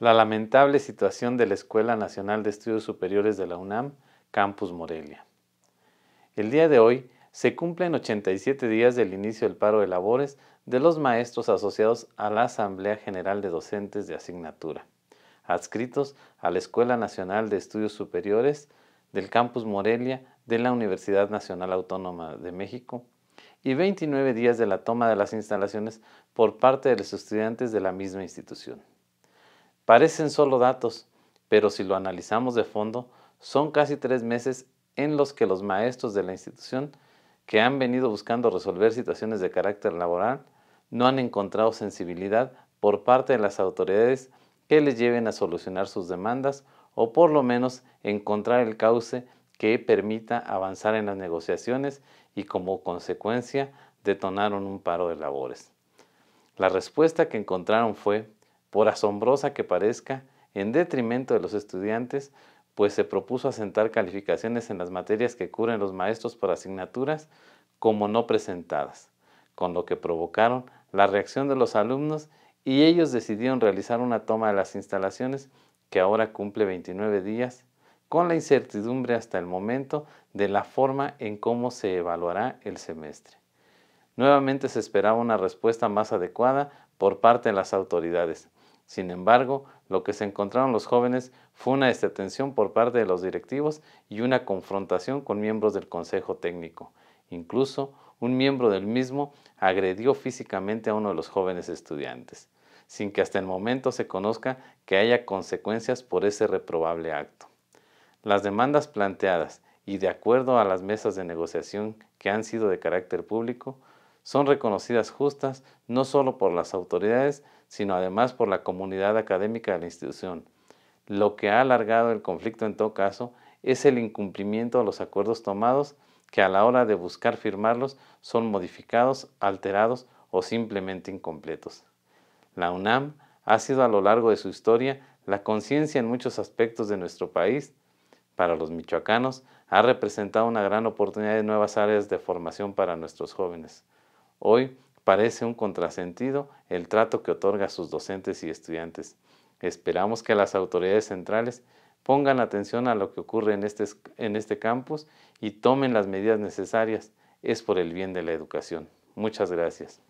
la lamentable situación de la Escuela Nacional de Estudios Superiores de la UNAM, Campus Morelia. El día de hoy se cumplen 87 días del inicio del paro de labores de los maestros asociados a la Asamblea General de Docentes de Asignatura, adscritos a la Escuela Nacional de Estudios Superiores del Campus Morelia de la Universidad Nacional Autónoma de México y 29 días de la toma de las instalaciones por parte de los estudiantes de la misma institución. Parecen solo datos, pero si lo analizamos de fondo, son casi tres meses en los que los maestros de la institución que han venido buscando resolver situaciones de carácter laboral no han encontrado sensibilidad por parte de las autoridades que les lleven a solucionar sus demandas o por lo menos encontrar el cauce que permita avanzar en las negociaciones y como consecuencia detonaron un paro de labores. La respuesta que encontraron fue por asombrosa que parezca, en detrimento de los estudiantes, pues se propuso asentar calificaciones en las materias que cubren los maestros por asignaturas como no presentadas, con lo que provocaron la reacción de los alumnos y ellos decidieron realizar una toma de las instalaciones que ahora cumple 29 días, con la incertidumbre hasta el momento de la forma en cómo se evaluará el semestre. Nuevamente se esperaba una respuesta más adecuada por parte de las autoridades, sin embargo, lo que se encontraron los jóvenes fue una desatención por parte de los directivos y una confrontación con miembros del Consejo Técnico. Incluso, un miembro del mismo agredió físicamente a uno de los jóvenes estudiantes, sin que hasta el momento se conozca que haya consecuencias por ese reprobable acto. Las demandas planteadas y de acuerdo a las mesas de negociación que han sido de carácter público, son reconocidas justas no solo por las autoridades, sino además por la comunidad académica de la institución. Lo que ha alargado el conflicto en todo caso es el incumplimiento de los acuerdos tomados que a la hora de buscar firmarlos son modificados, alterados o simplemente incompletos. La UNAM ha sido a lo largo de su historia la conciencia en muchos aspectos de nuestro país. Para los michoacanos ha representado una gran oportunidad de nuevas áreas de formación para nuestros jóvenes. Hoy parece un contrasentido el trato que otorga a sus docentes y estudiantes. Esperamos que las autoridades centrales pongan atención a lo que ocurre en este, en este campus y tomen las medidas necesarias. Es por el bien de la educación. Muchas gracias.